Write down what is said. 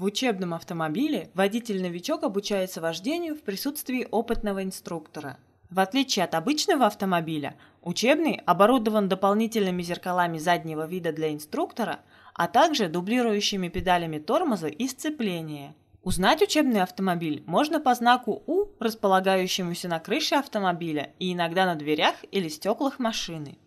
В учебном автомобиле водитель-новичок обучается вождению в присутствии опытного инструктора. В отличие от обычного автомобиля, учебный оборудован дополнительными зеркалами заднего вида для инструктора, а также дублирующими педалями тормоза и сцепления. Узнать учебный автомобиль можно по знаку У, располагающемуся на крыше автомобиля и иногда на дверях или стеклах машины.